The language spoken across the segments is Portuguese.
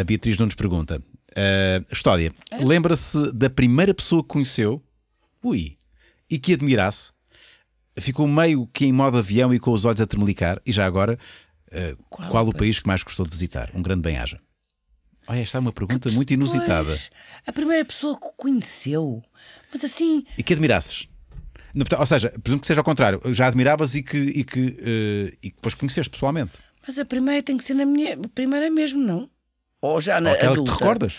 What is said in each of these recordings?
A Beatriz não nos pergunta. Uh, ah, história. É? Lembra-se da primeira pessoa que conheceu? Ui. E que admirasse? Ficou meio que em modo avião e com os olhos a tremelicar. E já agora, uh, qual, qual o país que mais gostou de visitar? Um grande bem-aja. Olha, esta é uma pergunta que, muito inusitada. Pois, a primeira pessoa que conheceu, mas assim. E que admirasses? ou seja, presumo que seja ao contrário, já admiravas e que, e que, uh, e que depois conheceste pessoalmente. Mas a primeira tem que ser na minha. A primeira mesmo, não? ou já na ou Aquela adulta. que te recordas?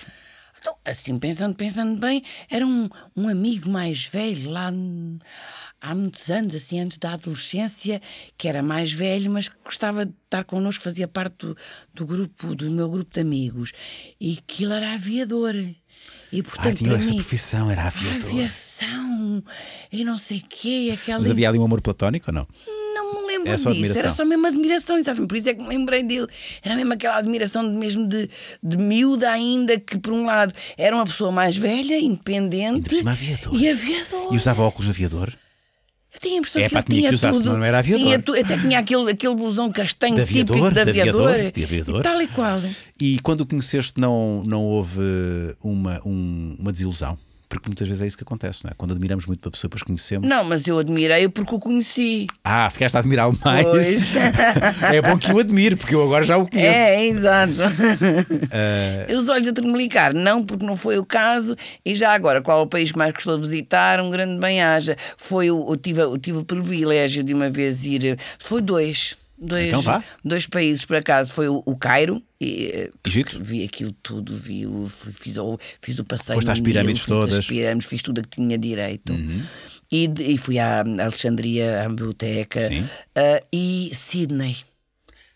Então, assim, pensando, pensando bem, era um, um amigo mais velho lá há muitos anos, assim, antes da adolescência, que era mais velho, mas que gostava de estar connosco, fazia parte do, do grupo, do meu grupo de amigos, e que ele era aviador. E portanto, ah, tinha essa mim, profissão, era aviador. Aviação, e não sei o quê. Aquela... Mas havia ali um amor platónico ou não? lembro é disso, admiração. era só mesmo admiração, e Por isso é que me lembrei dele. Era mesmo aquela admiração de, mesmo de, de miúda, ainda que, por um lado, era uma pessoa mais velha, independente. E aviador. E aviador. E usava óculos de aviador? Eu tinha a impressão é, que pá, ele tinha, que usar, tudo. Não era aviador. Tinha tu, até tinha aquele, aquele blusão castanho de aviador, típico de aviador, de aviador, de aviador. E tal e qual. E quando o conheceste não, não houve uma, um, uma desilusão? Porque muitas vezes é isso que acontece, não é? Quando admiramos muito uma pessoa, depois conhecemos. Não, mas eu admirei-o porque o conheci. Ah, ficaste a admirar o mais. Pois. é bom que o admire, porque eu agora já o conheço. É, exato. Uh... Os olhos a tremelicar, não, porque não foi o caso. E já agora, qual é o país que mais gostou de visitar? Um grande bem-aja. Foi, eu tive, eu tive o privilégio de uma vez ir. Eh, foi dois dois, então dois países, por acaso, foi o, Cairo. E, eh, Egito? Vi aquilo tudo, vi o, fiz, o, fiz o passeio. Foste às pirâmides Nilo, todas. Fiz pirâmides, fiz tudo o que tinha direito. Uhum. E, e, fui à Alexandria, à biblioteca. Uh, e Sydney.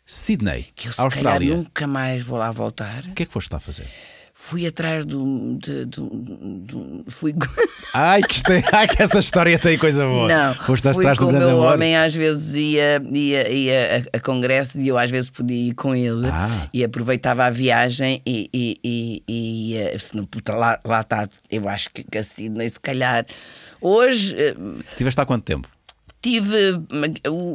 Sydney, que eu, Austrália. Calhar, nunca mais vou lá voltar. O que é que foste lá fazer? fui atrás do. De, de, fui... Ai que, este... Ai, que essa história tem coisa boa. Não, fui atrás com do o meu amor. homem às vezes ia, ia, ia a, a, e eu às vezes podia ir com ele ah. e aproveitava a viagem e, e, e, e ia. Se não, puta, lá, lá está, eu acho que a assim, nem se calhar. Hoje. Eh, Tiveste há quanto tempo? tive.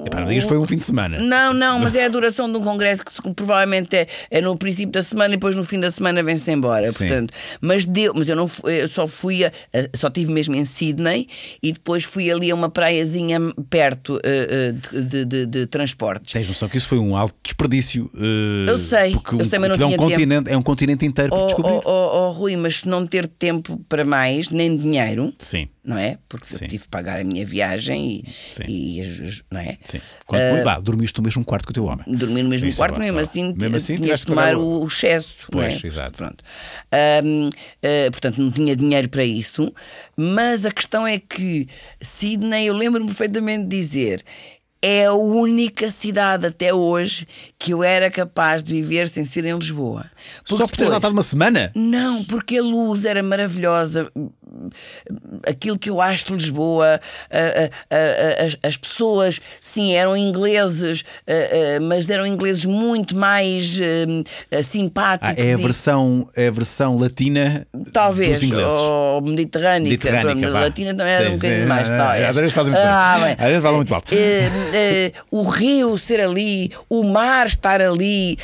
Epá, não digas foi um fim de semana. Não, não, mas é a duração de um congresso que provavelmente é, é no princípio da semana e depois no fim da semana vem-se embora. Sim. Portanto, mas deu, mas eu não eu só fui a, só tive mesmo em Sydney e depois fui ali a uma praiazinha perto uh, de, de, de, transportes. Tens noção que isso foi um alto desperdício. Uh, eu sei, eu sei, mas não tinha é um tempo. continente, é um continente inteiro oh, para descobrir. Oh, oh, oh, Rui, mas se não ter tempo para mais, nem dinheiro. Sim não é? Porque Sim. eu tive que pagar a minha viagem e, e não é? Sim. Quando, uh, bah, dormiste no mesmo quarto que o teu homem. Dormi no mesmo Isso é quarto, é mesmo, assim, mesmo assim tinha que tomar o, o excesso. É? Pois, é? exato. Pronto. Uh, uh, portanto, não tinha dinheiro para isso, mas a questão é que Sydney, eu lembro-me perfeitamente de dizer, é a única cidade até hoje que eu era capaz de viver sem ser em Lisboa. Porque Só por ter estado uma semana? Não, porque a luz era maravilhosa aquilo que eu acho de Lisboa, as, pessoas, sim, eram ingleses, mas eram ingleses muito mais hum, simpáticos. Ah, é, a versão, é a versão latina Talvez, dos ou mediterrânica. mediterrânica latina também era sim, um bocadinho é, mais. É, às vezes muito ah, falam muito alto. Eh, eh, o rio ser ali, o mar estar ali,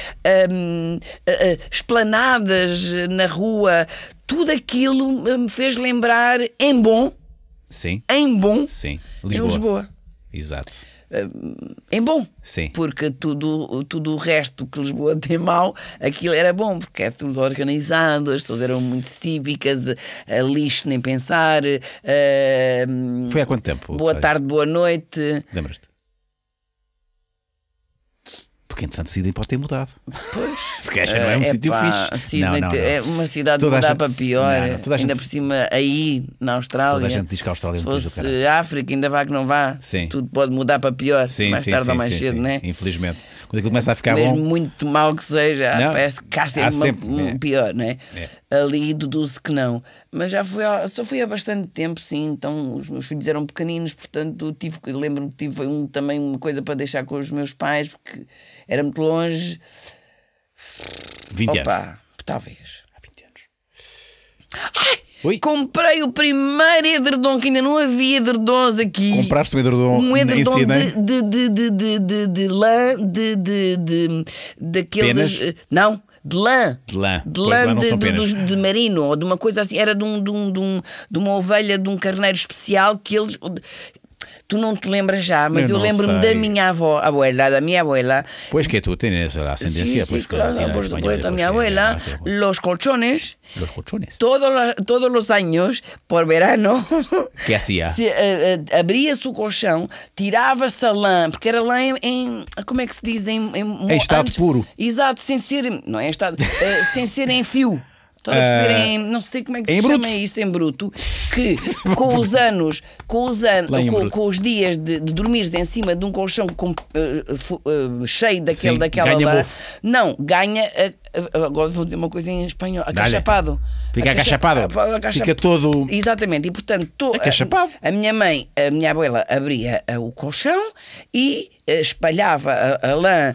hum, eh, esplanadas na rua, tudo aquilo eh, me fez lembrar em bom. Sim. Em bom. Sim. Lisboa. Em Lisboa. Exato. Eh, em bom. Sim. Porque tudo, tudo o resto que Lisboa tem mal, aquilo era bom, porque é tudo organizado, as pessoas eram muito cívicas, eh, lixo nem pensar. Uh, Foi há quanto tempo? Boa tarde, boa noite. Lembras-te? Porque entretanto Sidney pode ter mudado. Pois. Se queixa, não é um é sítio pá, fixe. não, não, não. É uma cidade toda mudar gente, para pior. Não, ainda gente, por cima, aí, na Austrália. Toda a gente diz que a Austrália é se fosse África, ainda vá que não vá. Sim. Tudo pode mudar para pior. Sim, mais sim, tarde sim, ou mais sim, cedo, né? Infelizmente. Quando aquilo começa a ficar Mesmo bom. muito mal que seja, não, parece que cá sempre, há sempre é. pior, né? É. Ali deduz-se que não. Mas já fui, só fui há bastante tempo, sim. Então os meus filhos eram pequeninos, portanto tive, lembro-me que tive um, também uma coisa para deixar com os meus pais, porque era muito longe. 20 Opa, anos. talvez. Há 20 anos. Ai, Oi? Comprei o primeiro edredom, que ainda não havia edredons aqui. Compraste um edredom Um edredom si, de, de, de, de, de, de, de lã, de, de, de, daqueles... Penas? Eh, não, de lã. De lã. De lã, de, de, de, de, marino, ou de uma coisa assim. Era de, um, de, um, de, um, de uma ovelha, de um carneiro especial que eles tu não te lembras já, mas eu, eu lembro-me da minha avó, abuela, da minha abuela. Pois que é tu tens a ascendencia, pois pues sí, claro, por supuesto, minha abuela, los colchones. Los colchones. Todos, todos los años, por verano. Que hacía? Se, uh, eh, eh, abria-se o colchão, tirava-se a lã, porque era lã em, em, como é que se diz? Em, em, em estado antes, puro. Exato, sem ser, não é estado, uh, sem ser em fio. Estou a uh, em. Não sei como é que se bruto. chama isso em bruto. Que com os anos, com os, anos com, com, os dias de, de dormires em cima de um colchão com, uh, uh, cheio daquele, Sim, daquela. Ganha não, ganha. A, agora vou dizer uma coisa em espanhol. Acachapado. Fica acachapado. Fica todo. Exatamente. E portanto, to, é a, a, minha mãe, a minha abuela, abria o colchão e espalhava a, lã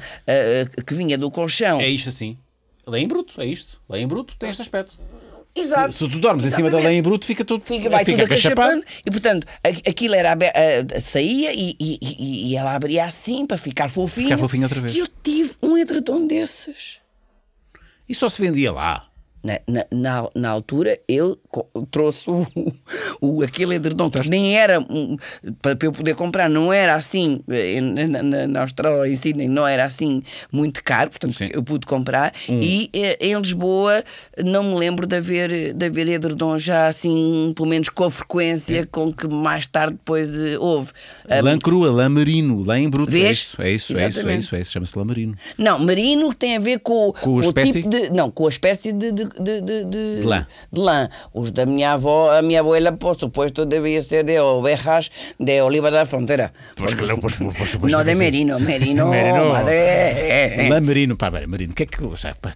que vinha do colchão. É isto assim lei em bruto, é isto. Lei em bruto tem este aspecto. Exato. Se, se tu dormes Exatamente. em cima da lei em bruto, fica tudo fica, é, vai fica tudo a cachapando. E portanto, aquilo era a, a, eh, saía e, e, e, ela abria assim para ficar fofinho. Ficar fofinho outra vez. E eu tive um edredom desses. E só se vendia lá. Né? Na, na, na, altura, eu trouxe o, o, aquele edredom que nem era para eu poder comprar, não era assim eh, na, na, na Austrália, em Sydney, não era assim muito caro, portanto Sim. eu pude comprar. Hum. E eh, em Lisboa, não me lembro de haver, de haver edredom já assim, pelo menos com a frequência Sim. com que mais tarde depois eh, houve. Lã crua, lã marino, lã em bruto. É isso, é isso, é isso, é isso, é isso, chama-se lã marino. Não, marino tem a ver com, com, com o tipo de. Não, com a espécie de, de de, de, de, de, lã. de, lã. Os da minha avó, a minha abuela, por supuesto, devia ser de ovejas de Oliva da Fronteira. Pues, claro, pues, pues, pues, no de merino, merino, merino. madre. Lã merino, pá, merino. O que é que. Sabe, pá,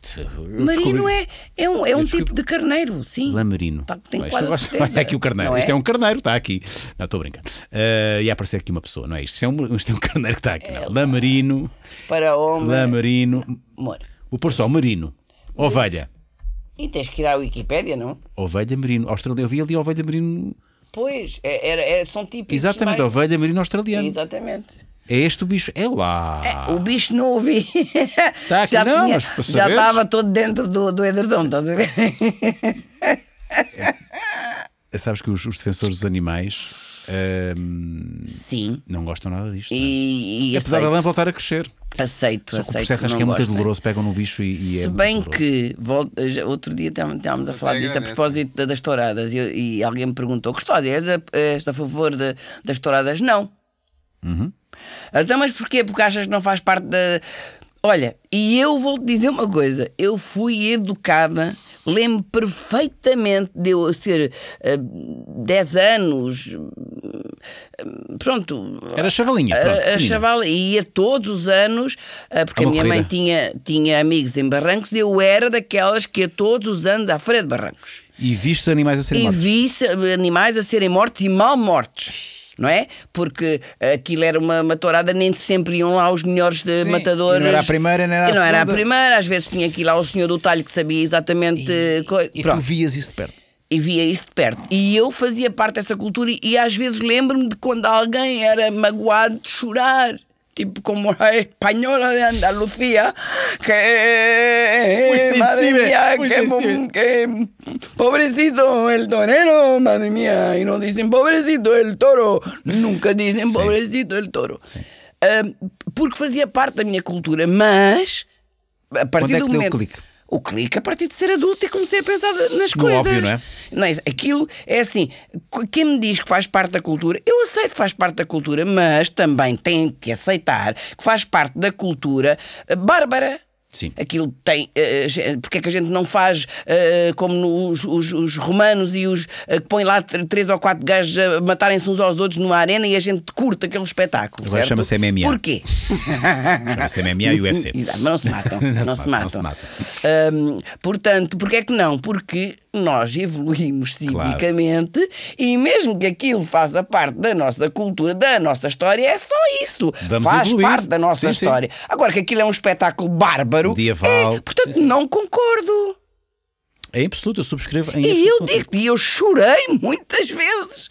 merino é, é um, é um tipo de carneiro, sim. Lã merino. Tá, tem Mas, quase certeza. Olha aqui o carneiro. Não isto é? é um carneiro, está aqui. Não, estou a brincar. Uh, eh, ia aparecer aqui uma pessoa, não é isto? Isto é um, isto é um carneiro que está aqui. É, Lã merino. Para homem. Lã merino. Amor. O pôr sol Merino. Ovelha. E tens que ir à Wikipédia, não? Ovelha merino. Austrália, eu vi ali ovelha merino. Pois, é, é, são típicos. Exatamente, mais... ovelha merino australiano. Exatamente. É este o bicho? É lá. É, o bicho não ouvi. Está aqui, já, não, tinha, já estava todo dentro do, do edredom, estás a ver? É, sabes que os, os, defensores dos animais. Hum, Sim. Não gostam nada disto. É? E, e Apesar da lã voltar a crescer. Aceito, Só aceito. O processo acho que é muito né? doloroso, pegam no bicho e, e Se é bem que, volto, outro dia estávamos a falar disto a propósito das touradas e, e alguém me perguntou: Custódia, és a, és a favor de, das touradas? Não. Uhum. Então, mas porquê? Porque achas que não faz parte da. Olha, e eu vou-te dizer uma coisa: eu fui educada Lembro perfeitamente de eu ser uh, eh, 10 anos. Eh, pronto. Era chavalinha. Eh, pronto, a, a e ia todos os anos, uh, porque é a minha corrida. mãe tinha, tinha amigos em Barrancos e eu era daquelas que ia todos os anos à frente de Barrancos. E viste animais a serem e mortos. E vi animais a serem mortos e mal mortos não é? Porque aquilo era uma, matourada, nem sempre iam lá os melhores de Sim, matadores. Não era a primeira, nem era a Não era a primeira, às vezes tinha aqui lá o senhor do talho que sabia exatamente. E, eh, co... e tu vias isso de perto e via isso de perto. E eu fazia parte dessa cultura e, e às vezes lembro-me de quando alguém era magoado de chorar. tipo como la española de Andalucía, que madre mía, que, pobrecito el torero, madre mía, y no dicen pobrecito el toro, nunca dicen pobrecito el toro. Eh, porque fazia parte de minha cultura, mas a partir momento. o clique a partir de ser adulto e comecei a pensar nas coisas. Óbvio, não é? não é? Aquilo é assim: quem me diz que faz parte da cultura, eu aceito que faz parte da cultura, mas também tenho que aceitar que faz parte da cultura eh, bárbara Sim. Aquilo tem. Uh, porque é que a gente não faz uh, como nos, os, os, romanos e os uh, que põem lá três ou quatro gajos a matarem-se uns aos outros numa arena e a gente curta aquele espetáculo? Agora chama-se MMA. Porquê? chama-se MMA e UFC. Exato, mas não se matam. não, não, se, matam. Não se matam. Um, portanto, porque é que não? Porque nós evoluímos civicamente claro. e mesmo que aquilo faça parte da nossa cultura, da nossa história, é só isso. Vamos Faz evoluir. parte da nossa sim, história. Sim. Agora que aquilo é um espetáculo bárbaro, Medieval. É, portanto, sim, não concordo. É absoluto, eu subscrevo. Em e eu digo-te, eu chorei muitas vezes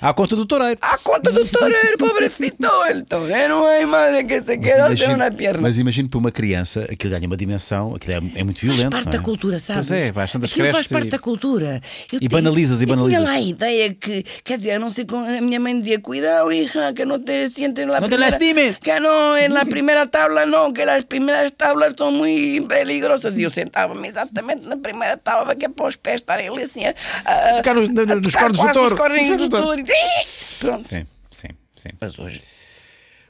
a conta do torero. A conta do torero, pobrecito Elton. Era uma imagem que se quedou tem uma perna. Mas imagino para uma criança, aquilo ganha uma dimensão, aquilo é, é muito violento. Faz parte é? da cultura, sabes? Pois é, bastante aquilo faz parte e... da cultura. Eu e banalizas, e banalizas. Eu tinha lá a ideia que, quer dizer, não sei a minha mãe dizia, cuidado, hija, que não te sientes na primeira... Não te lastimes! Que não, na la primeira tabla não, que as primeiras tablas são muito perigosas. E eu sentava-me exatamente na primeira tábua, que é para os pés estarem ali assim a... ficar nos, ah, nos ah, cornos do touro. Os cornos do touro Pronto. Sim, sim, sim. Mas hoje.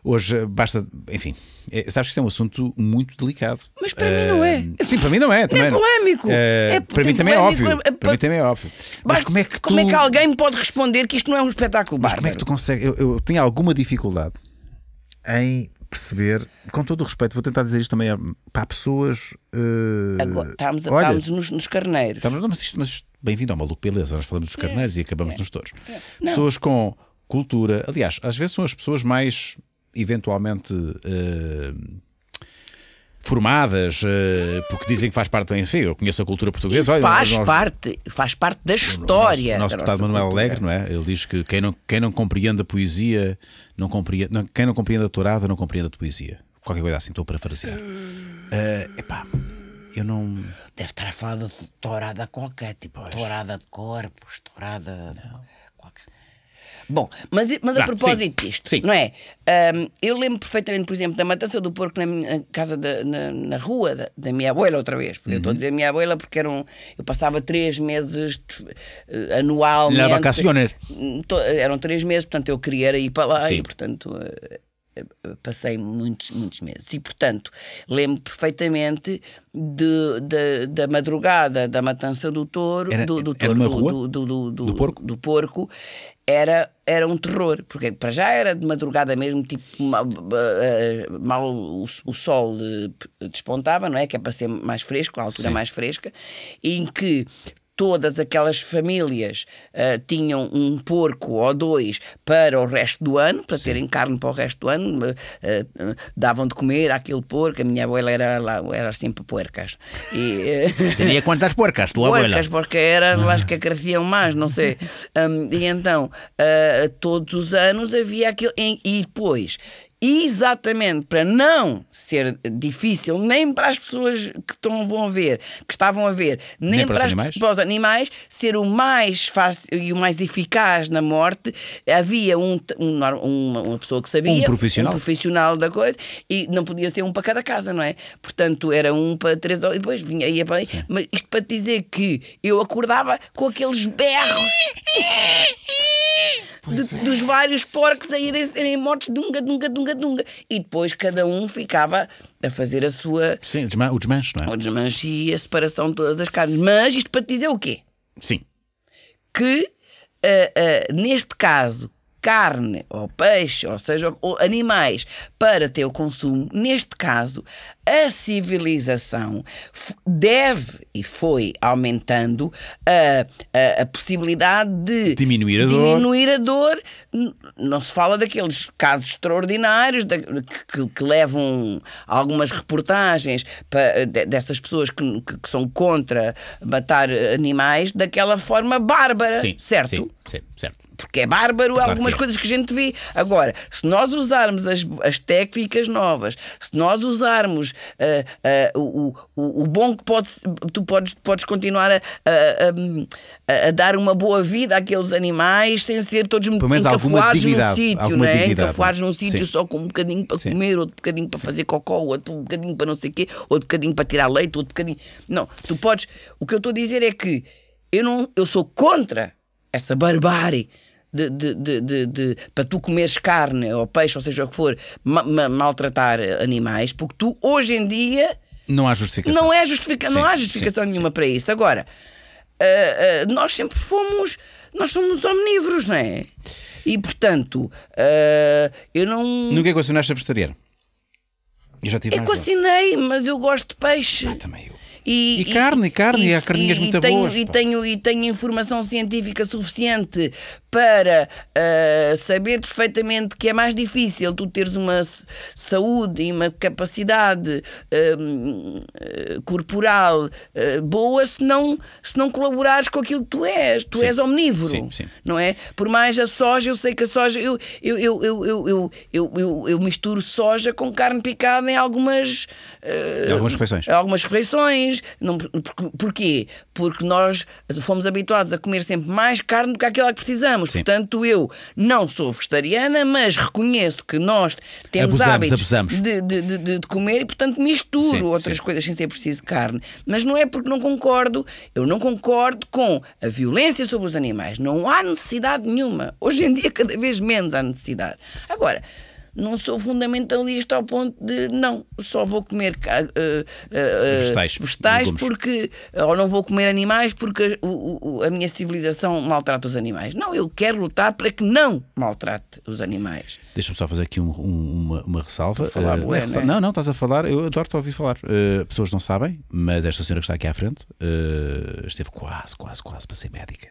Hoje eh, basta, enfim, é, sabes que isto é um assunto muito delicado. Mas para uh, mim eh, não é. Sim, para mim não é. Também. É não é polémico. Uh, é, para, mim é também é óbvio, é, para mim também é óbvio. Mas, mas como é que Como é que alguém me pode responder que isto não é um espetáculo básico? Como é que tu consegues? Eu, eu tenho alguma dificuldade em perceber, com todo o respeito, vou tentar dizer isto também para pessoas. Uh, Agora, estamos, olha, estamos nos, nos, carneiros. Estamos, não, mas isto, mas Bem-vindo ao Maluco Beleza. Nós falamos dos é, carneiros e acabamos é, nos touros. É. Pessoas com cultura. Aliás, às vezes são as pessoas mais eventualmente. Uh, formadas, eh, porque dizem que faz parte, enfim, eu conheço a cultura portuguesa. Olha, faz nós, parte, faz parte da história. O nosso, nosso deputado Manuel cultura. Alegre, não é? Ele diz que quem não, quem não compreende a poesia, não compreende, não, quem não compreende a tourada, não compreende a poesia. Qualquer coisa assim, estou a parafrasear. Uh, epá, eu não. Deve estar a falar de tourada qualquer, tipo, tourada de corpos, tourada. Qualquer... Bom, mas, mas a propósito sim, disto, sim. não é? Um, eu lembro perfeitamente, por exemplo, da matança do porco na minha casa, de, na, na, rua da, da, minha abuela, outra vez. Porque uhum. Eu estou a uhum. dizer minha abuela porque era um, eu passava três meses de, uh, anualmente. Na vacaciones. Hum, to, eram três meses, portanto eu queria ir para lá sim. e, portanto. Uh, eh, passei muitos, muitos meses. E, portanto, lembro perfeitamente de, de, da madrugada da matança do touro, era, do, do, touro do, do, do, porco? do porco, era, era um terror, porque para já era de madrugada mesmo, tipo, mal, eh, mal o, o, sol eh, despontava, não é? Que é para ser mais fresco, a altura Sim. mais fresca, em que todas aquelas famílias uh, tinham um porco ou dois para o resto do ano, para Sim. terem carne para o resto do ano, uh, uh, davam de comer aquele porco. A minha assim eh, abuela era, era sempre porcas E, Teria quantas porcas, tua puercas, abuela? porque eram as que cresciam mais, não sei. Um, e então, todos os anos havia aquilo. e depois, exatamente para não ser difícil nem para as pessoas que estão, vão a ver, que estavam a ver, nem, nem para, para, os animais. para, os animais. ser o mais fácil e o mais eficaz na morte. Havia um, um, uma, uma, pessoa que sabia, um profissional. um profissional da coisa, e não podia ser um para cada casa, não é? Portanto, era um para três horas, e depois vinha ia para aí. Sim. Mas isto para te dizer que eu acordava com aqueles berros. de, é. dos vários porcos a irem serem mortos dunga, dunga, dunga, dunga. E depois cada um ficava a fazer a sua. Sim, o desmanche, não é? O desmanche e a separação de todas as carnes. Mas isto para te dizer o quê? Sim. Que uh, uh, neste caso, carne ou peixe, ou seja, ou animais para teu consumo, neste caso, a civilização deve e foi aumentando a, a, a possibilidade de diminuir a, diminuir dor. a dor. Não se fala daqueles casos extraordinários da, que, que, levam algumas reportagens dessas pessoas que, que, são contra matar animais daquela forma bárbara, sim, certo? Sim, sim, certo porque é bárbaro, claro algumas é. coisas que a gente vê. Agora, se nós usarmos as, as técnicas novas, se nós usarmos uh, uh, o, o, o, bom que pode, tu podes, podes continuar a, a, a, a, dar uma boa vida àqueles animais sem ser todos né? Né? encafuados num sítio, não é? Encafuados num sítio só com um bocadinho para Sim. comer, outro bocadinho para Sim. fazer cocó, outro bocadinho para não sei o quê, outro bocadinho para tirar leite, outro bocadinho. Não, tu podes. O que eu estou a dizer é que eu, não, eu sou contra essa barbárie de, de, de, de, para tu comeres carne ou peixe, ou seja o que for, maltratar animais, porque tu hoje em dia. Não há justificação. Não, é justifica não há justificação nenhuma para isso. Agora, eh, eh, nós sempre fomos. Nós somos omnívoros, não é? E portanto, eh, eu não. Nunca equacionaste é a vegetariana? Eu já tive. eu Equacionei, mas eu gosto de peixe. Ah, também eu. E, e carne, e, carne, e, há carninhas e, muito tenho, boas. E tenho, e tenho informação científica suficiente para uh, saber perfeitamente que é mais difícil tu teres uma saúde e uma capacidade uh, corporal uh, boa se não, se não colaborares com aquilo que tu és. Tu sim. és omnívoro, sim, sim. não é? Por mais a soja, eu sei que a soja... Eu, eu, eu, eu, eu, eu, eu, eu, eu misturo soja com carne picada em algumas... algumas refeições. Algumas refeições não, por, porquê? Porque nós fomos habituados a comer sempre mais carne do que aquela que precisamos. Sim. Portanto, eu não sou vegetariana, mas reconheço que nós temos hábitos De, de, de, de, comer e, portanto, misturo sim, outras sim. coisas sem ser preciso carne. Mas não é porque não concordo. Eu não concordo com a violência sobre os animais. Não há necessidade nenhuma. Hoje em dia, cada vez menos há necessidade. Agora não sou fundamentalista ao ponto de não, só vou comer uh, uh, vegetais, vegetais porque ou não vou comer animais porque a, o, a minha civilização maltrata os animais. Não, eu quero lutar para que não maltrate os animais. Deixa-me só fazer aqui um, um, uma, uma, ressalva. Falar, uh, ressal... né? Não, não, estás a falar, eu adoro-te ouvir falar. pessoas não sabem, mas esta senhora que está aqui à frente esteve quase, quase, quase para ser médica.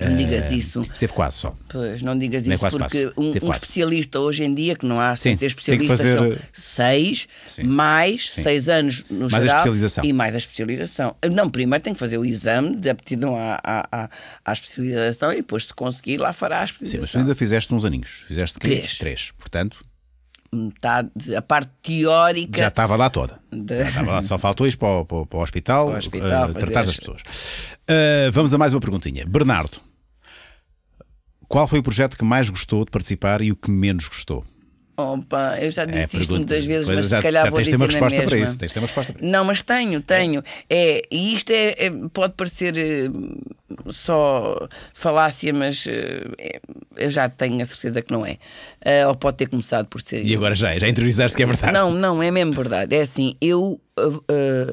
Não digas isso. Esteve quase só. Pois, não digas isso porque quase. um, um especialista hoje em dia que não não há sim, sem Fazer... São eh, seis, sim, mais sim. seis anos no mais geral. E mais a especialização. Não, primeiro tem que fazer o exame de aptidão à, à, à especialização e depois, se conseguir, lá fará a especialização. Sim, mas tu ainda fizeste uns aninhos. Fizeste três. Três, portanto metade, a parte teórica. Já estava lá toda. De... Estava lá, só faltou isto para, para, para o hospital, para hospital uh, tratar as, as pessoas. Uh, vamos a mais uma perguntinha. Bernardo, qual foi o projeto que mais gostou de participar e o que menos gostou? Opa, eu já é disse é, isto muitas vezes, mas já, se calhar vou dizer uma na mesma. Para isso, tens uma resposta para isso. Não, mas tenho, é. tenho. É, e isto é, é pode parecer eh, só falácia, mas eh, eu já tenho a certeza que não é. Eh, ou pode ter começado por ser. E agora já, já entrevistaste que é verdade. Não, não, é mesmo verdade. É assim, eu Uh, uh,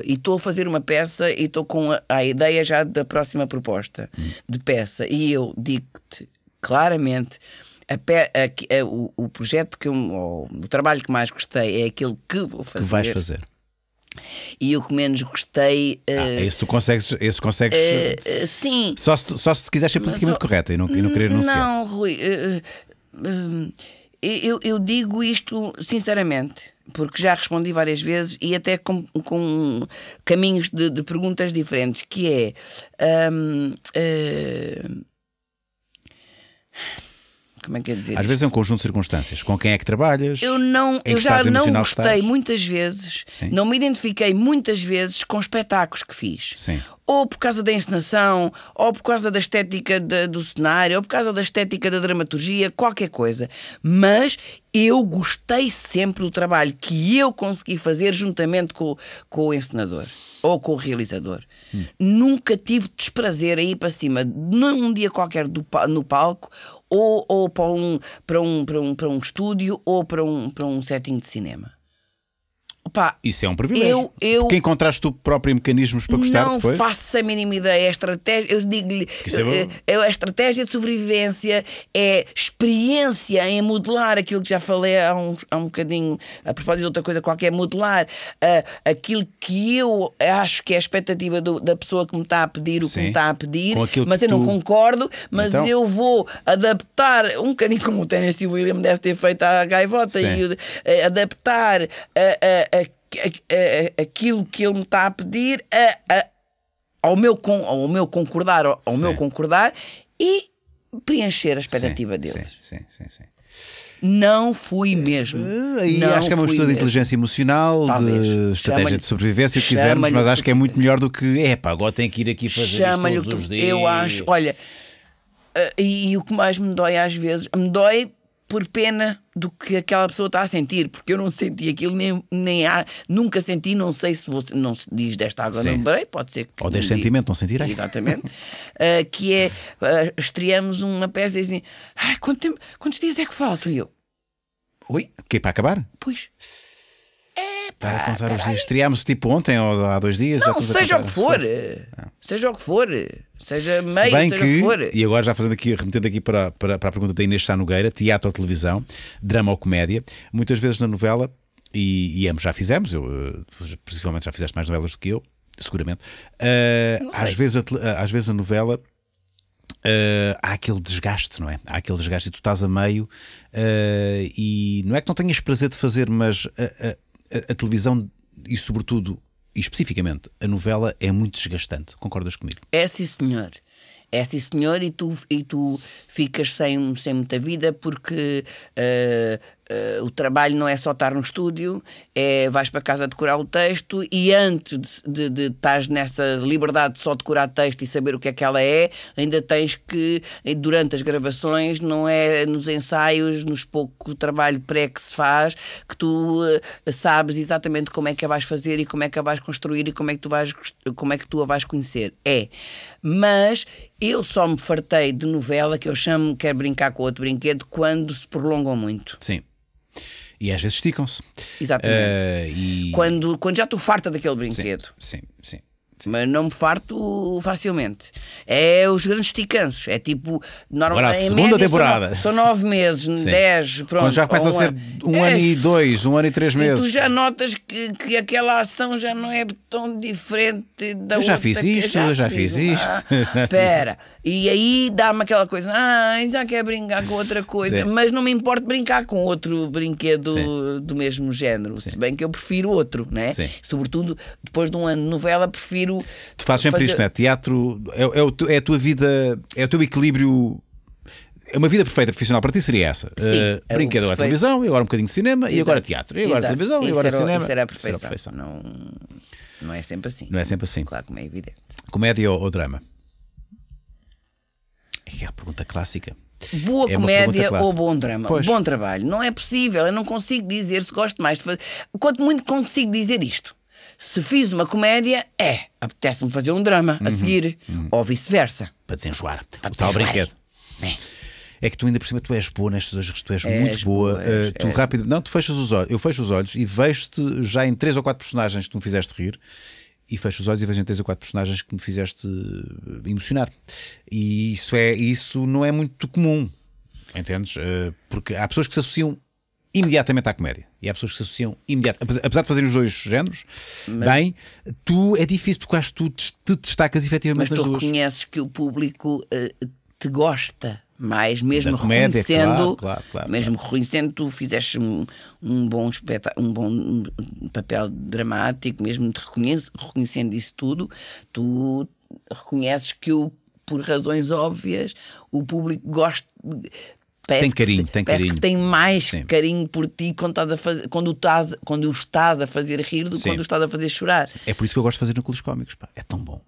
estou a fazer uma peça e estou com a, a, ideia já da próxima proposta hum. de peça. E eu digo-te claramente a a, a, o, o, projeto que eu, o trabalho que mais gostei é aquele que vou fazer. Que vais fazer. E o que menos gostei. Uh, ah, esse eh, é tu consegues. Esse é consegues uh, uh, sim. Só se, só se quiseres ser politicamente correta e não, e não querer anunciar. Não, Rui. Hum, eu, eu digo isto sinceramente porque já respondi várias vezes e até com, com caminhos de, de, perguntas diferentes, que é hum, dizer? Às isto? vezes é um conjunto de circunstâncias. Com quem é que trabalhas? Eu não, eu já não gostei muitas vezes, Sim. não me identifiquei muitas vezes com espetáculos que fiz. Sim. Ou por causa da encenação, ou por causa da estética de, do cenário, ou por causa da estética da dramaturgia, qualquer coisa. Mas eu gostei sempre do trabalho que eu consegui fazer juntamente com, com o encenador ou com o realizador. Hum. Nunca tive desprazer a ir para cima, num dia qualquer do, no palco, ou, ou para, um, para, um, para, um, para um estúdio, ou para um, para um setting de cinema. Opa, Isso é um privilégio. Eu, eu Porque encontraste tu próprio mecanismos para gostar não depois? Não faço a mínima ideia. A é estratégia, eu digo-lhe, é, eh, é a estratégia de sobrevivência é experiência em modelar aquilo que já falei há um, há um bocadinho, a propósito de outra coisa qualquer, modelar uh, aquilo que eu acho que é a expectativa do, da pessoa que me está a pedir o Sim. que me está a pedir, mas eu tu... não concordo, mas então... eu vou adaptar, um bocadinho como o Tennessee William deve ter feito à gaivota, e, uh, adaptar. a aquilo que ele me está a pedir a, a, ao, meu con, ao meu concordar, ao, meu concordar e preencher a expectativa sim, deles. Sim, sim, sim, Não fui mesmo. E eh, não acho que é uma mistura de inteligência emocional, Talvez. de estratégia de sobrevivência, se quisermos, mas acho que é muito melhor do que é pá, agora tem que ir aqui fazer chama isto todos os dias. Eu acho, olha, eh, e, e o que mais me dói às vezes, me dói por pena do que aquela pessoa está a sentir, porque eu não senti aquilo, nem, nem há, nunca senti, não sei se você, não se diz desta água Sim. não parei pode ser que. Ou deste sentimento, não sentirei. Exatamente. uh, que é, uh, estreamos uma peça e assim, ai, quanto tempo, quantos dias é que faltam? E eu, oi? Que é para acabar? Pois. Estar tá a ah, contar os dias. Triámos tipo ontem ou há dois dias. Não, eh, seja o que for. Eh, seja o que for. Seja meio, Se bem seja que, o que for. E agora já fazendo aqui, remetendo aqui para, para, para a pergunta da Inês Sá Nogueira, teatro ou televisão, drama ou comédia, muitas vezes na novela, e, e ambos já fizemos, eu, eh, principalmente já fizeste mais novelas do que eu, seguramente, uh, às, vezes a, às vezes a novela... Uh, há aquele desgaste, não é? Há aquele desgaste e tu estás a meio uh, e não é que não tenhas prazer de fazer, mas uh, a, televisão e, sobretudo, e especificamente, a novela é muito desgastante. Concordas comigo? É, sim, senhor. É sim, senhor, e tu, e tu ficas sem, sem muita vida porque uh, Uh, o trabalho não é só estar no estúdio, é vais para casa decorar o texto e antes de, estás nessa liberdade de só decorar texto e saber o que é que ela é, ainda tens que, eh, durante as gravações, não é nos ensaios, nos pouco trabalho pré que se faz, que tu uh, sabes exatamente como é que a vais fazer e como é que a vais construir e como é que tu, vais, como é que tu a vais conhecer. É. Mas eu só me fartei de novela que eu chamo Quer Brincar com Outro Brinquedo quando se prolongam muito. Sim. E às vezes esticam-se. Exatamente. Uh, e... quando, quando já estou farta daquele brinquedo. Sim, sim. Sim. mas não me farto facilmente. É os grandes ticanços. É tipo, normalmente. Agora, a segunda média, temporada. São, são nove meses, Sim. dez, pronto. Quando já começa a ser um é, ano e é. dois, um ano e três meses. E tu já notas que, que aquela ação já não é tão diferente da eu já outra. Fiz isto, já eu já fiz, fiz ah, isto, ah, já fiz isto. Espera. E aí dá-me aquela coisa, ah, já quer brincar com outra coisa, Sim. mas não me importa brincar com outro brinquedo Sim. do mesmo género. Se bem que eu prefiro outro, né? Sobretudo depois de um ano de novela, prefiro giro. Tu fazes sempre fazer... isto, não é? Teatro é, é, o, é a tua vida, é o teu equilíbrio é uma vida perfeita profissional para ti seria essa. Sim, uh, é a eh, televisão, e agora um bocadinho de cinema, Exato. e agora teatro, e agora Exato. televisão, isso e agora era, cinema. Isso era a perfeição. Era a perfeição. Não, não é sempre assim. Não é sempre assim. Claro, como é evidente. Comédia ou, ou drama? É, é a pergunta clássica. Boa é comédia ou bom drama? Pois. Bom trabalho. Não é possível. Eu não consigo dizer se gosto mais de fazer. Quanto muito consigo dizer isto se fiz uma comédia, é, apetece-me fazer um drama uhum. a seguir, uhum. ou vice-versa. Para desenjoar. Para o tal brinquedo. É. é. que tu ainda por cima tu és boa nestas coisas, tu és, és muito boa. boa és, uh, tu é... rápido, não, tu fechas os olhos, eu fecho os olhos e vejo-te já em três ou quatro personagens que tu me fizeste rir e fecho os olhos e vejo em três ou quatro personagens que me fizeste eh, emocionar. E isso é isso não é muito comum, entendes? Eh, porque há pessoas que se associam imediatamente à comédia. E há pessoas que se associam imediatamente. Apesar de fazerem os dois géneros, Mas... bem, tu é difícil porque acho que tu te destacas efetivamente Mas tu reconheces que o público uh, te gosta mais, mesmo comédia, reconhecendo, claro, claro, claro, mesmo reconhecendo, tu fizeste um, um bom espetáculo, um bom papel dramático, mesmo reconhecendo isso tudo, tu reconheces que o por razões óbvias, o público gosta, parece tem carinho, que, tem parece carinho. que tem mais Sim. carinho por ti quando, estás a fazer, quando, estás, quando estás a fazer rir do que quando estás a fazer chorar. Sim. É por isso que eu gosto de fazer núcleos cómicos, pá. é tão bom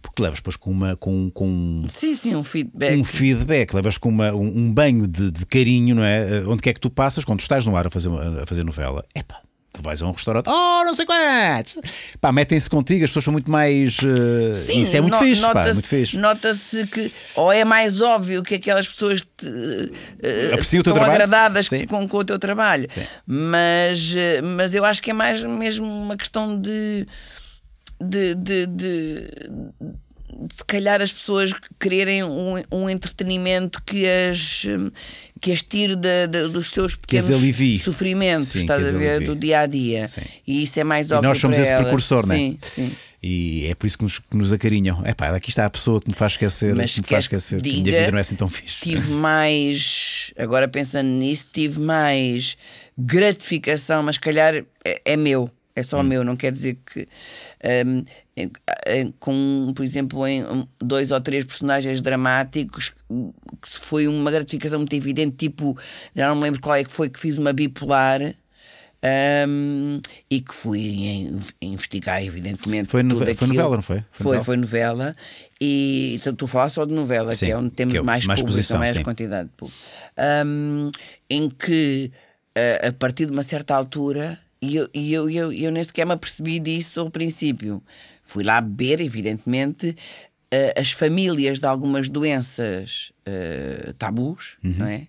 porque levas depois com uma com, com sim sim um feedback um feedback levas com uma, um, um banho de, de, carinho não é eh, onde quer que tu passas quando tu estás no ar a fazer a fazer novela epá, tu vais a um restaurante, oh, não sei quantos, pá, metem-se contigo, as pessoas são muito mais. Uh, Sim, isso é muito no, fixe, nota pá, muito fixe. Nota-se que, ou é mais óbvio que aquelas pessoas te, uh, estão trabalho. agradadas com, com, o teu trabalho, mas, mas eu acho que é mais mesmo uma questão de, de, de, de se calhar as pessoas quererem um, um entretenimento que as, hum, que as tire de, de, dos seus pequenos sofrimentos, sim, estás a ver, alivie. do dia a dia. Sim. E isso é mais óbvio. E nós somos esse elas. precursor, não é? Sim, sim. E é por isso que nos, que nos acarinham. É pá, aqui está a pessoa que me faz esquecer, Mas que me faz esquecer. Diga, minha vida não é assim tão fixe. Tive mais, agora pensando nisso, tive mais gratificação, mas calhar é, é meu, é só hum. meu, não quer dizer que um, com, por exemplo, em dois ou três personagens dramáticos, que foi uma gratificação muito evidente, tipo, já não me lembro qual é que foi que fiz uma bipolar. Um, e que fui investigar, evidentemente. Foi, nove foi novela, não foi? Foi, foi novela. Foi novela e tu então, estou a falar só de novela, sim, que é onde temos é mais, mais público, é? posição, mais quantidade de público. Um, em que, a, a partir de uma certa altura, e eu, e eu, eu, eu nem sequer me apercebi disso ao princípio. Fui lá beber, evidentemente, eh, as famílias de algumas doenças uh, tabus, uhum. não é?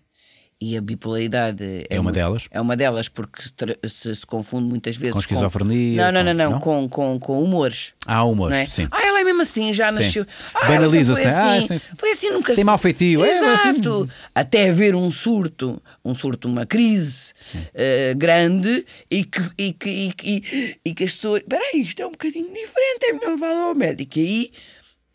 e a bipolaridade é, é uma muito, delas. É uma delas, porque se, se, confunde muitas vezes com esquizofrenia. Com, não, não, não, não, Com, com, com humores. Ah, humores, é? sim. Ah, ela é mesmo assim, já sim. nasceu. Ah, Banaliza-se, foi, né? ah, assim, ah, foi assim nunca Tem mal feitio, Exato. É, é, assim. Até haver um surto, um surto, uma crise uh, grande e que, e, que, e, e, e que as pessoas. Espera aí, isto é um bocadinho diferente, é melhor falar ao médico. E aí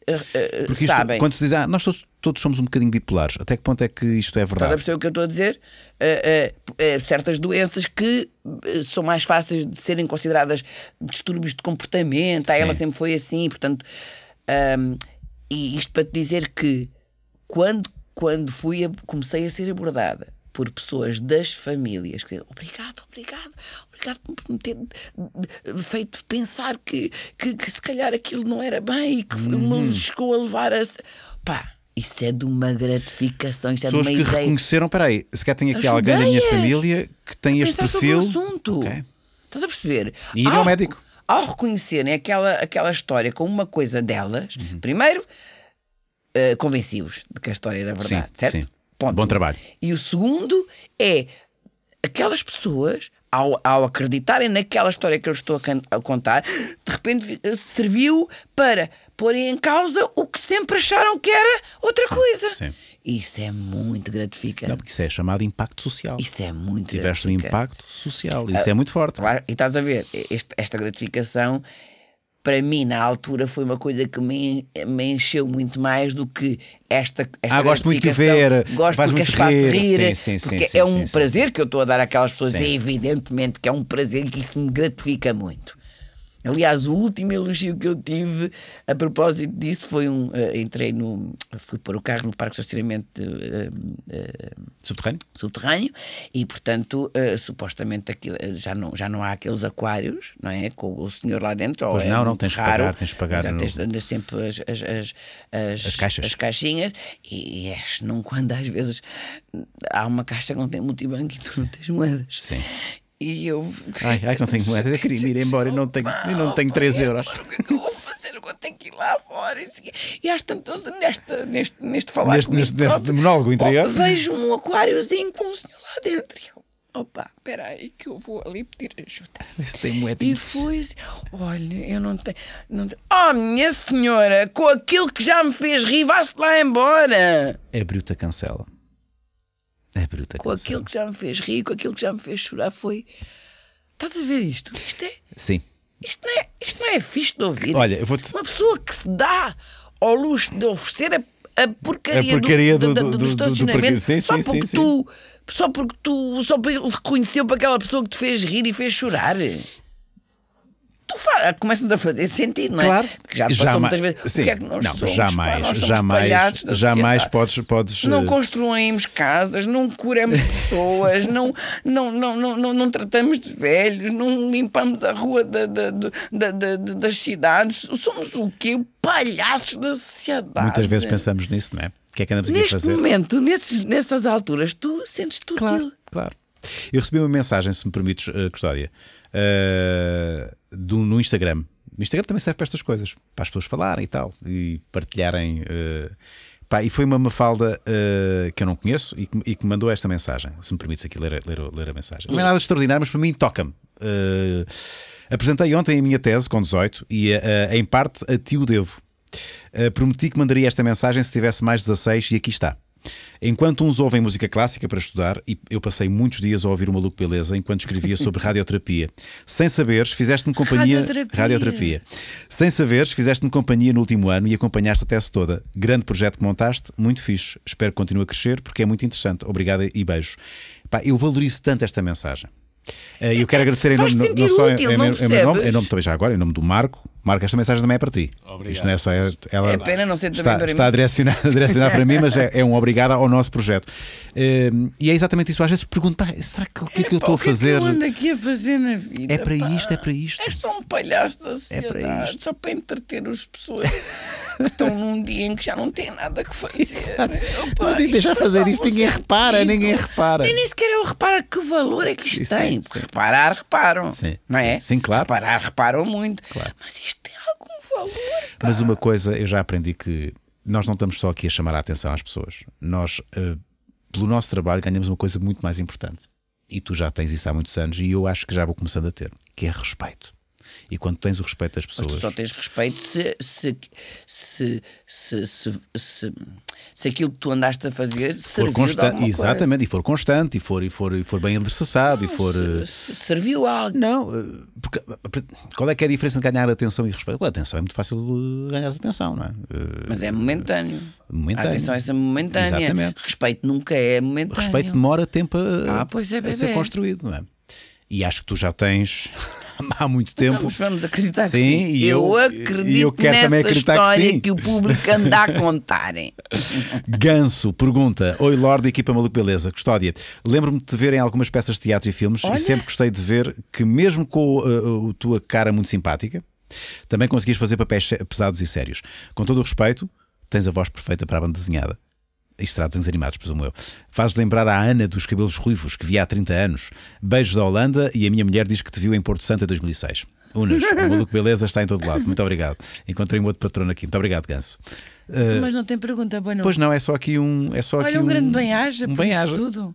eh, eh, Porque isto, sabem. Quando se diz, ah, nós todos, todos, somos um bocadinho bipolares, até que ponto é que isto é verdade? Estás a perceber o que eu estou a dizer? Uh, certas doenças que são mais fáceis de serem consideradas distúrbios de comportamento, ah, ela sempre foi assim, portanto. Um, e isto para te dizer que quando, quando fui a, comecei a ser abordada por pessoas das famílias que diziam obrigado, obrigado, por me ter eh, feito pensar que, que, que, se calhar aquilo não era bem e que uhum. me chegou a levar a. Pá, isso é de uma gratificação, isso é Pessoas de uma que ideia. reconheceram, peraí, se calhar tem aqui As alguém ideias. da minha família que tem este perfil. Sobre o assunto. Okay. Estás a perceber? E ir ao, ao médico. Ao reconhecerem aquela, aquela história com uma coisa delas, uhum. primeiro, uh, eh, convenci-vos de que a história era verdade, sim, certo? Sim. Ponto. Bom trabalho. E o segundo é aquelas pessoas ao, ao acreditarem naquela história que eu estou a, a contar, de repente eh, serviu para pôr em causa o que sempre acharam que era outra coisa. Sim. Isso é muito gratificante. Não, porque isso é chamado impacto social. Isso é muito Tiveste gratificante. Tiveste um impacto social, eh, isso é muito forte. Claro, e estás a ver, este, esta gratificação para mim, na altura, foi uma coisa que me, me encheu muito mais do que esta. esta ah, gosto muito de ver. Gosto faz porque muito as rir. rir sim, sim, porque sim, é um prazer que eu estou a dar àquelas pessoas. É evidentemente que é um prazer que isso me gratifica muito. Aliás, o último elogio que eu tive a propósito disso foi um. Uh, entrei no. Fui pôr o carro no parque de estacionamento. Uh, uh, subterrâneo? Subterrâneo, e portanto, supostamente aquilo, já, não, já não há aqueles aquários, não é? Com o senhor lá dentro. Pois não, é não tens de pagar, tens de pagar. Já no... andas sempre as, as, as, as, as caixas. As caixinhas, e, e és não quando às vezes há uma caixa que não tem multibanco e tu não tens moedas. Sim. E eu. Ai, ai, não tenho moeda, eu queria ir embora e não tenho, não tenho 3 euros. O é que eu vou fazer? Agora tenho que ir lá fora. E às tantas, nesta, neste, neste falar. Neste, comigo, neste, neste monólogo interior. vejo um aquáriozinho com um senhor lá dentro. E eu, opa, espera aí que eu vou ali pedir ajuda. tem E fui assim, olha, eu não tenho, não tenho. Oh, minha senhora, com aquilo que já me fez rir, vá-se lá embora. é Bruta cancela. É bruta com canção. aquilo que já me fez rir, com aquilo que já me fez chorar, foi. Estás a ver isto? Isto é. Sim. Isto não é, isto não é fixe de ouvir. Olha, eu vou -te... Uma pessoa que se dá ao luxo de oferecer a, a porcaria, a porcaria do, do, do, do, do estacionamento sim, só sim, porque sim, tu. Só porque tu. Só porque ele reconheceu para aquela pessoa que te fez rir e fez chorar. Eh, começas a fazer sentido, não é? Claro. Que já passou muitas vezes. Sim, o que é que nós não, somos? Jamais, nós somos jamais, jamais podes, podes. Não eh, construímos casas, não curamos pessoas, não, não, não, não, não, tratamos de velhos, não limpamos a rua da, da, da, da, das cidades. Somos o quê? Palhaços da sociedade. Muitas vezes pensamos nisso, não é? O que é que andamos Neste aqui a fazer? momento, nesses, nessas alturas, tu sentes tudo. Claro, claro. Eu recebi uma mensagem, se me permites, uh, Custódia. Uh, do, no Instagram. O Instagram também serve para estas coisas, para as pessoas falarem e tal, e partilharem. Uh, pá, e foi uma Mafalda uh, que eu não conheço e que, e que, mandou esta mensagem. Se me permites aqui ler, ler, ler a mensagem. Não é nada extraordinário, mas para mim toca-me. Uh, apresentei ontem a minha tese com 18 e, em parte, a ti o devo. prometi que mandaria esta mensagem se tivesse mais 16 e aqui está. Enquanto uns ouvem música clássica para estudar, e eu passei muitos dias a ouvir o Maluco Beleza enquanto escrevia sobre radioterapia. Sem saberes, fizeste-me companhia. Radioterapia. radioterapia. Sem saberes, fizeste-me companhia no último ano e acompanhaste a tese toda. Grande projeto que montaste, muito fixe. Espero que continue a crescer porque é muito interessante. Obrigada e beijo. Pá, eu valorizo tanto esta mensagem. Eh, eu quero agradecer em nome, não, não só em, em, em, nome, em nome também já agora, em nome do Marco, Marca, esta mensagem também é para ti. Obrigado. Isto não é só. É, ela é pena não ser também está, para está mim. Está direcionada, para mim, mas é, é um obrigado ao nosso projeto. Ehm, e é exatamente isso. Às vezes pergunto, será que o que é, que eu estou a fazer? O que é que eu aqui a fazer na vida? É para pá. isto, é para isto. És só um palhaço da sociedade, é para isto. só para entreter as pessoas. estão num dia em que já não têm nada que fazer. Opa, não tem deixar fazer isto, ninguém sentido. repara, ninguém repara. Nem, sequer eu reparo que valor é que isto tem. É, sim. Reparar, reparam. Sim, não é? Sim, claro. Reparar, reparam muito. Claro. Mas isto tem algum valor. Pá. Mas uma coisa eu já aprendi que nós não estamos só aqui a chamar a atenção às pessoas. Nós, uh, pelo nosso trabalho, ganhamos uma coisa muito mais importante. E tu já tens isso há muitos anos e eu acho que já vou começando a ter, que é respeito. E quando tens o respeito das pessoas. Mas tu só tens respeito se, se, se, se, se, se, aquilo que tu andaste a fazer for constante, Exatamente, coisa. e for constante, e for, e for, e for bem endereçado, e for. Se, eh, se serviu a algo. Não, eh, porque qual é que é a diferença de ganhar atenção e respeito? Claro, atenção é muito fácil ganhar atenção, não é? Eh, Mas é momentâneo. momentâneo. A atenção é essa momentânea. Exatamente. Respeito nunca é momentâneo. Respeito demora tempo a, ah, é, a ser construído, não é? E acho que tu já tens. há muito tempo. Vamos, vamos acreditar sim, que sim. Eu, eu acredito eu quero nessa também acreditar história que, que, o público anda a contarem. Ganso pergunta: Oi Lorde, equipa Maluco Beleza, Custódia. Lembro-me de te ver em algumas peças de teatro e filmes Olha. e sempre gostei de ver que, mesmo com a, uh, a, uh, a tua cara muito simpática, também conseguias fazer papéis pesados e sérios. Com todo o respeito, tens a voz perfeita para a banda desenhada isto será animados, presumo eu, faz lembrar a Ana dos cabelos ruivos, que via há 30 anos. Beijos da Holanda e a minha mulher diz que te viu em Porto Santo em 2006. Unas, o maluco beleza está em todo lado. Muito obrigado. Encontrei um outro patrono aqui. Muito obrigado, Ganso. Uh, Mas ah, não tem pergunta, boa não. Pois não, é só aqui um. É só Olha, aqui um, um grande bem-aja um por bem tudo.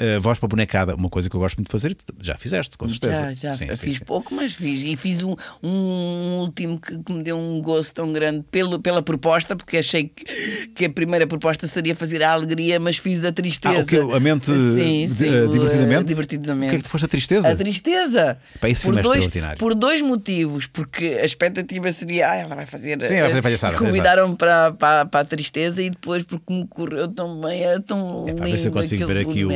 Eh, voz para bonecada, uma coisa que eu gosto muito de fazer, já fizeste, com certeza. Já, já sim, fiz sim, pouco, mas fiz. E fiz um, um último que, me deu um gosto tão grande pelo, pela proposta, porque achei que, que a primeira proposta seria fazer a alegria, mas fiz a tristeza. Ah, okay, a mente sim, sim, eh, divertidamente? divertidamente. O que é que tu foste a tristeza? A tristeza. Para isso por dois, Por dois motivos, porque a expectativa seria, ah, ela vai fazer. Sim, ela vai fazer palhaçada. Eh, convidaram-me para, para, para a tristeza e depois porque me correu tão bem, é tão. É, lindo ver se eu consigo ver aqui o,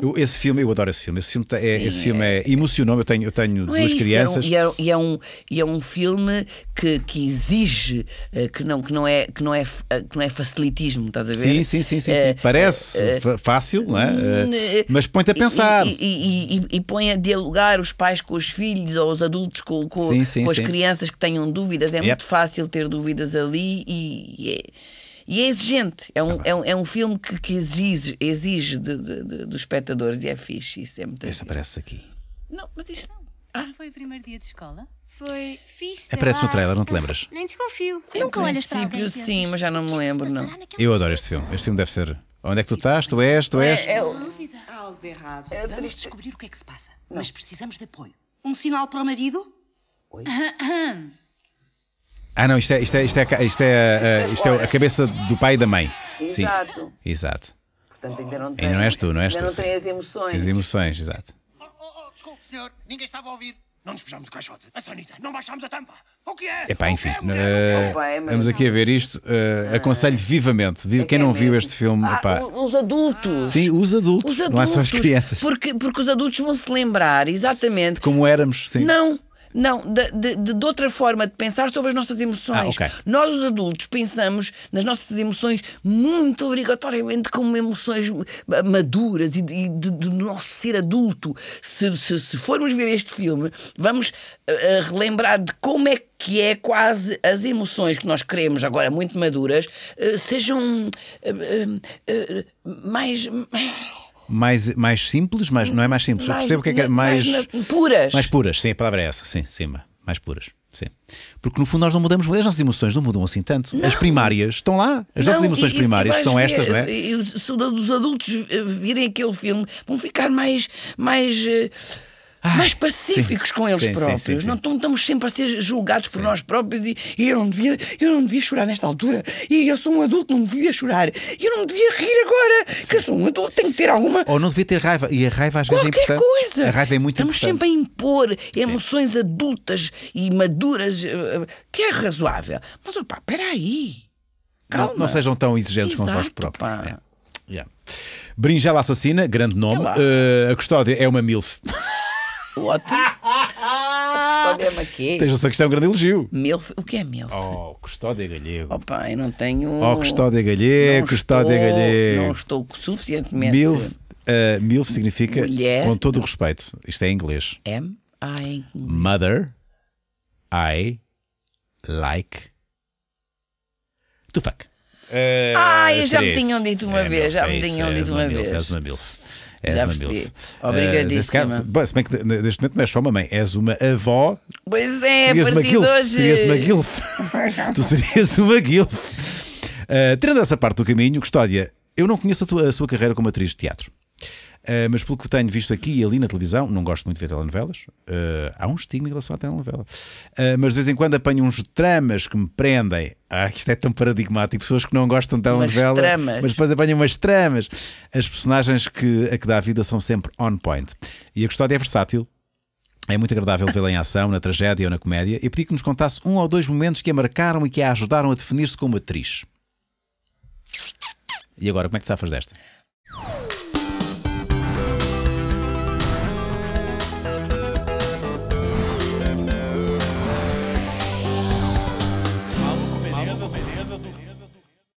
eu, esse filme, eu adoro esse filme. Esse filme, é- Sim, é, esse filme é, é emocionou-me. Eu tenho, eu tenho é duas isso, crianças. É um, é, e, é, um, e é um filme que, que exige eh, que não, que, não é, que, não é, eh, que não é facilitismo, estás a ver? Sim, sim, sim. sim, sim. Eh, Parece fácil, não é? Hum, mas põe-te a pensar. E, e, e, e, põe a dialogar os pais com os filhos ou os adultos com, com, sim, sim, com as crianças que tenham dúvidas. É yep. muito fácil ter dúvidas ali e. E é exigente. É um, tá é um, é um filme que, que exige, exige de, de, de, dos espectadores e é fixe. Isso é muito Esse aparece aqui. Não, mas isto não. Ah. Foi o primeiro dia de escola? Foi fixe. Aparece no trailer, não te lembras? Nem desconfio. Eu Nunca olhas para alguém. princípio, sim, mas já não me é lembro, não. Eu adoro este filme. Este filme deve ser. Onde é que tu estás? Tu és, tu é, és. É, é, dúvida. Há algo de errado. É Vamos descobrir o que é que se passa. Mas precisamos de apoio. Um sinal para o marido? Oi. Ah, não, isto é, isto é, isto é, isto é, isto é, eh, é a cabeça do pai e da mãe. Exato. Sim, exato. Portanto, ainda não tens, ainda não és tu, não és ainda tu. não tens as emoções. As emoções, exato. Oh, oh, oh, oh, desculpe, senhor, ninguém estava a ouvir. Não despejamos o caixote. A Sonita, não baixámos a tampa. O que é? Epá, enfim. É, o uh, vamos aqui a ver isto. Uh, aconselho vivamente. Viu, quem não viu este filme. Ah, Os adultos. Sim, os adultos, os adultos. Não é só as crianças. Porque, porque os adultos vão se lembrar exatamente. Como éramos, sim. Não. Não, de, de, de, outra forma de pensar sobre as nossas emoções. Ah, okay. Nós, os adultos, pensamos nas nossas emoções muito obrigatoriamente como emoções maduras e, do nosso ser adulto. Se, se, se, formos ver este filme, vamos uh, relembrar de como é que é quase as emoções que nós queremos agora muito maduras uh, sejam uh, mais. mais mais, mais simples, mas não é mais simples. Eu percebo o que é, que é mais, puras. Mais puras, sim, a palavra é essa, sim, sim, mais puras. Sim. Porque no fundo nós não mudamos, as nossas emoções não mudam assim tanto. Não. As primárias estão lá. As não, nossas emoções e, primárias e são ver, estas, não é? E os, os adultos virem aquele filme vão ficar mais, mais eh, mais pacíficos sim, com eles sim, próprios. Sim, não estamos sempre a ser julgados por nós próprios e, e, eu, não devia, eu não devia chorar nesta altura. E eu sou um adulto, não devia chorar. E eu não devia rir agora, que eu sou um adulto, tenho que ter alguma. Ou não devia ter raiva. E a raiva às Qualquer vezes é Qualquer coisa. A raiva é muito estamos importante. sempre a impor emoções adultas e maduras, eh, que é razoável. Mas, opá, espera aí. Calma. Não, não, sejam tão exigentes Exato, com vós próprios. Pá. É. Yeah. Brinjela Assassina, grande nome. Uh, a Custódia é uma MILF. What? Custódia quê? Tens noção que isto é um grande elogio. Milf? O que é Milf? Oh, Custódia Galego. Oh, pai eu não tenho. Oh, Custódia Galego, não Custódia estou, Galego. Não estou suficientemente. Milf, uh, Milf significa, Mulher... com todo o respeito, isto é em inglês. M? I. Mother, I like to fuck. Uh, ah, eh, já me tinham dito uma é vez, já me é tinham é dito uma, uma vez. És uma milf. És Já uma percebi. Eh, Obrigadíssima. Uh, se bem que neste momento não és só uma mãe, és uma avó. Pois é, serias a partir de hoje. Serias uma guilf. tu serias uma guilf. Uh, eh, tirando essa parte do caminho, Custódia, eu não conheço a, tua, a sua carreira como atriz de teatro. Eh, mas pelo que tenho visto aqui e ali na televisão, não gosto muito de ver telenovelas, uh, há um estigma em relação à telenovela. Uh, mas de vez em quando apanho uns tramas que me prendem. Ah, isto é tão paradigmático. Pessoas que não gostam de telenovela, mas depois apanham umas tramas. As personagens que, a que dá a vida são sempre on point. E a custódia é versátil. É muito agradável vê-la em ação, na tragédia ou na comédia. E pedi que nos contasse um ou dois momentos que a marcaram e que a ajudaram a definir-se como atriz. E agora, como é que te safas desta?